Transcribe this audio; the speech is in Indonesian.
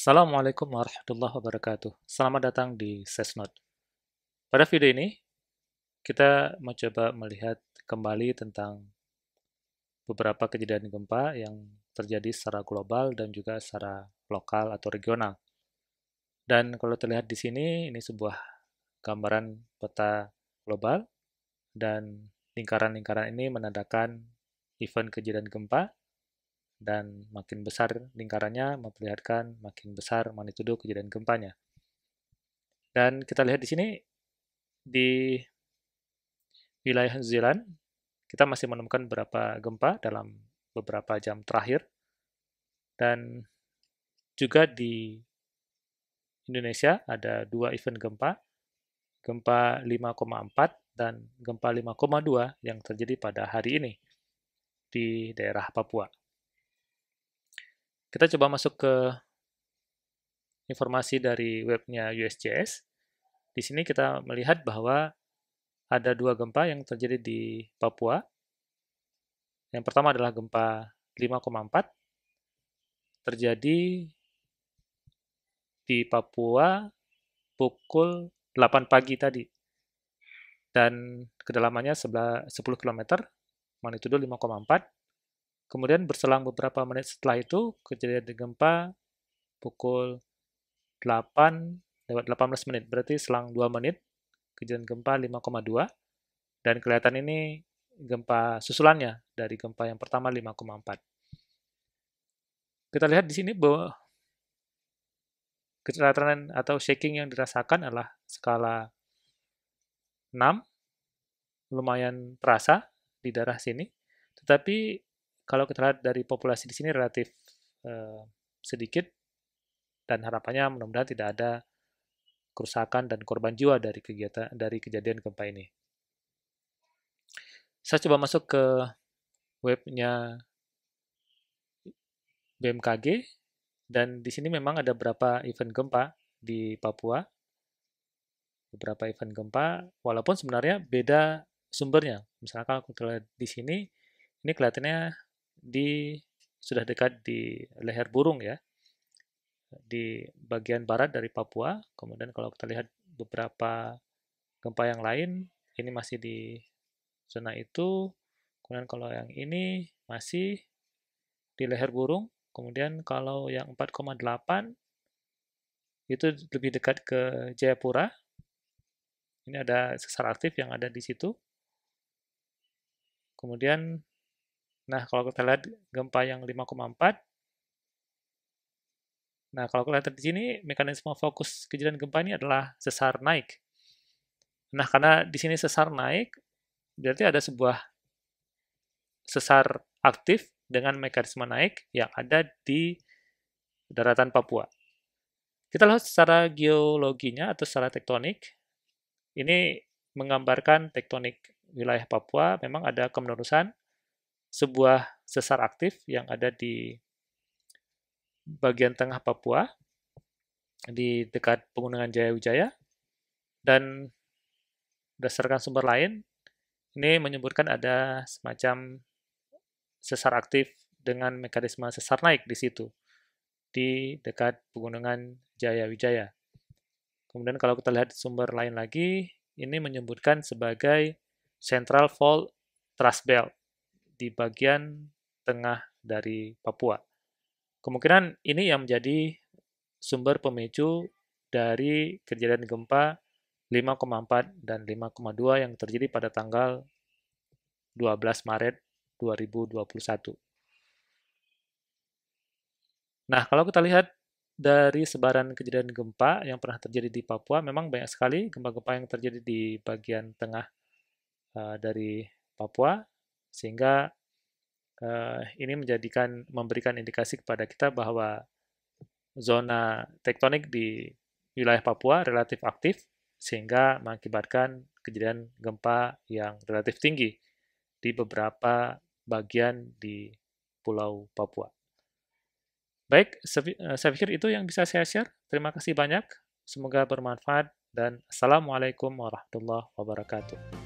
Assalamualaikum warahmatullahi wabarakatuh. Selamat datang di SESNOT. Pada video ini, kita mencoba melihat kembali tentang beberapa kejadian gempa yang terjadi secara global dan juga secara lokal atau regional. Dan kalau terlihat di sini, ini sebuah gambaran peta global dan lingkaran-lingkaran ini menandakan event kejadian gempa dan makin besar lingkarannya memperlihatkan makin besar magnitudo kejadian gempanya. Dan kita lihat di sini di wilayah Zealand kita masih menemukan beberapa gempa dalam beberapa jam terakhir dan juga di Indonesia ada dua event gempa, gempa 5,4 dan gempa 5,2 yang terjadi pada hari ini di daerah Papua. Kita coba masuk ke informasi dari webnya USGS. Di sini kita melihat bahwa ada dua gempa yang terjadi di Papua. Yang pertama adalah gempa 5,4 terjadi di Papua pukul 8 pagi tadi. Dan kedalamannya 10 km, magnitudo 5,4. Kemudian berselang beberapa menit setelah itu, kejadian gempa pukul 8 lewat 18 menit, berarti selang 2 menit, kejadian gempa 5,2, dan kelihatan ini gempa susulannya dari gempa yang pertama 5,4. Kita lihat di sini bahwa kecelakaan atau shaking yang dirasakan adalah skala 6, lumayan terasa di daerah sini, tetapi kalau kita lihat dari populasi di sini relatif eh, sedikit dan harapannya mudah-mudahan tidak ada kerusakan dan korban jiwa dari kegiatan dari kejadian gempa ini. Saya coba masuk ke webnya BMKG dan di sini memang ada beberapa event gempa di Papua. Beberapa event gempa walaupun sebenarnya beda sumbernya. Misalkan kalau kita di sini ini kelihatannya di sudah dekat di leher burung ya di bagian barat dari Papua. Kemudian kalau kita lihat beberapa gempa yang lain, ini masih di zona itu. Kemudian kalau yang ini masih di leher burung. Kemudian kalau yang 4,8 itu lebih dekat ke Jayapura. Ini ada sesar aktif yang ada di situ. Kemudian Nah, kalau kita lihat gempa yang 5,4, Nah, kalau kita lihat di sini, mekanisme fokus kejadian gempa ini adalah sesar naik. Nah, karena di sini sesar naik, berarti ada sebuah sesar aktif dengan mekanisme naik yang ada di daratan Papua. Kita lihat secara geologinya atau secara tektonik, ini menggambarkan tektonik wilayah Papua, memang ada kemenerusan sebuah sesar aktif yang ada di bagian tengah Papua di dekat Pegunungan Jaya Wijaya dan berdasarkan sumber lain ini menyebutkan ada semacam sesar aktif dengan mekanisme sesar naik di situ di dekat Pegunungan Jaya Wijaya. Kemudian kalau kita lihat sumber lain lagi, ini menyebutkan sebagai Central Fault Trust Belt di bagian tengah dari Papua. Kemungkinan ini yang menjadi sumber pemicu dari kejadian gempa 5,4 dan 5,2 yang terjadi pada tanggal 12 Maret 2021. Nah, kalau kita lihat dari sebaran kejadian gempa yang pernah terjadi di Papua, memang banyak sekali gempa-gempa yang terjadi di bagian tengah uh, dari Papua. Sehingga uh, ini menjadikan memberikan indikasi kepada kita bahwa zona tektonik di wilayah Papua relatif aktif sehingga mengakibatkan kejadian gempa yang relatif tinggi di beberapa bagian di Pulau Papua. Baik, eh, saya pikir itu yang bisa saya share. Terima kasih banyak. Semoga bermanfaat dan Assalamualaikum warahmatullahi wabarakatuh.